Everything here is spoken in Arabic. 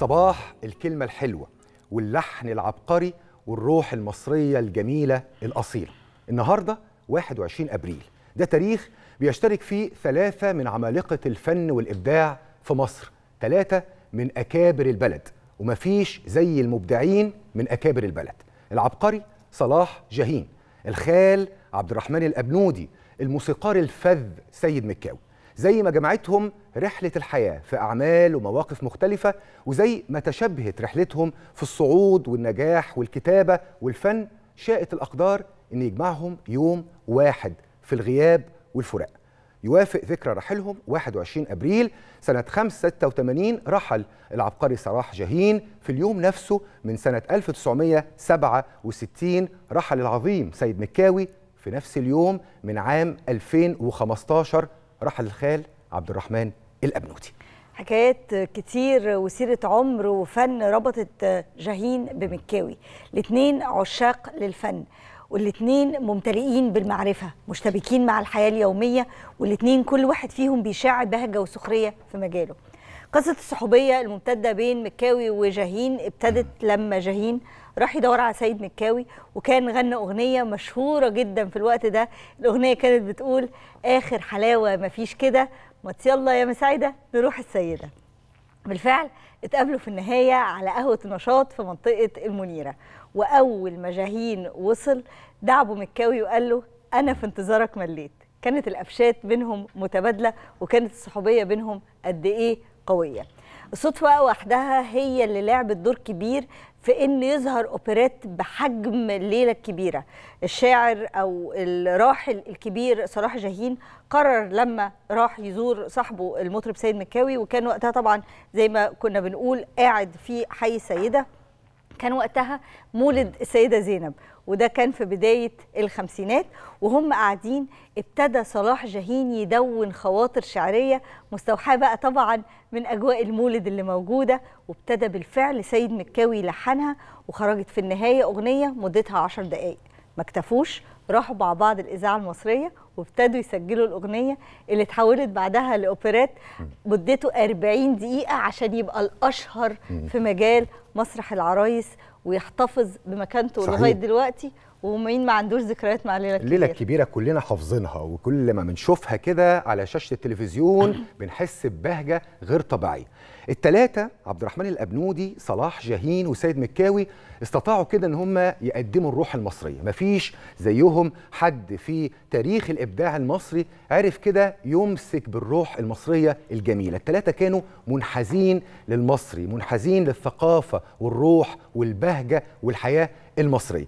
صباح الكلمة الحلوة واللحن العبقري والروح المصرية الجميلة الأصيلة النهاردة 21 أبريل ده تاريخ بيشترك فيه ثلاثة من عمالقة الفن والإبداع في مصر ثلاثة من أكابر البلد ومفيش زي المبدعين من أكابر البلد العبقري صلاح جاهين الخال عبد الرحمن الأبنودي الموسيقار الفذ سيد مكاوي زي ما جمعتهم رحلة الحياة في أعمال ومواقف مختلفة وزي ما تشبهت رحلتهم في الصعود والنجاح والكتابة والفن شاءت الأقدار أن يجمعهم يوم واحد في الغياب والفراق يوافق ذكرى رحلهم 21 أبريل سنة 586 رحل العبقري صلاح جاهين في اليوم نفسه من سنة 1967 رحل العظيم سيد مكاوي في نفس اليوم من عام 2015 رحل الخال عبد الرحمن الأبنوتي حكايات كتير وسيرة عمر وفن ربطت جاهين بمكاوي الاثنين عشاق للفن والاثنين ممتلئين بالمعرفة مشتبكين مع الحياة اليومية والاثنين كل واحد فيهم بيشاع بهجة وسخرية في مجاله قصة الصحوبية الممتدة بين مكاوي وجاهين ابتدت لما جاهين راح يدور على سيد مكاوي وكان غنى اغنيه مشهوره جدا في الوقت ده الاغنيه كانت بتقول اخر حلاوه مفيش كده ما يلا يا مساعده نروح السيده بالفعل اتقابلوا في النهايه على قهوه نشاط في منطقه المنيره واول ما جاهين وصل دعبه مكاوي وقال له انا في انتظارك مليت كانت الأفشات بينهم متبادله وكانت الصحوبيه بينهم قد ايه قويه الصدفه وحدها هي اللي لعبت دور كبير في ان يظهر اوبريت بحجم الليله الكبيره الشاعر او الراحل الكبير صلاح جاهين قرر لما راح يزور صاحبه المطرب سيد مكاوي وكان وقتها طبعا زي ما كنا بنقول قاعد في حي سيده كان وقتها مولد السيده زينب وده كان في بدايه الخمسينات وهم قاعدين ابتدى صلاح جاهين يدون خواطر شعريه مستوحاه بقى طبعا من اجواء المولد اللي موجوده وابتدى بالفعل سيد مكاوي يلحنها وخرجت في النهايه اغنيه مدتها 10 دقائق ما اكتفوش راحوا مع بعض الاذاعه المصريه وابتدوا يسجلوا الاغنيه اللي اتحولت بعدها لاوبرات مدته 40 دقيقه عشان يبقى الاشهر في مجال مسرح العرايس ويحتفظ بمكانته لغايه دلوقتي ومين ما عندوش ذكريات مع الليله الكبيره الليله الكبيره كلنا حافظينها وكل ما بنشوفها كده على شاشه التلفزيون بنحس ببهجه غير طبيعيه الثلاثه عبد الرحمن الابنودي صلاح جاهين وسيد مكاوي استطاعوا كده ان هم يقدموا الروح المصريه مفيش زيهم حد في تاريخ الابداع الابداع المصري عرف كده يمسك بالروح المصريه الجميله الثلاثه كانوا منحازين للمصري منحازين للثقافه والروح والبهجه والحياه المصريه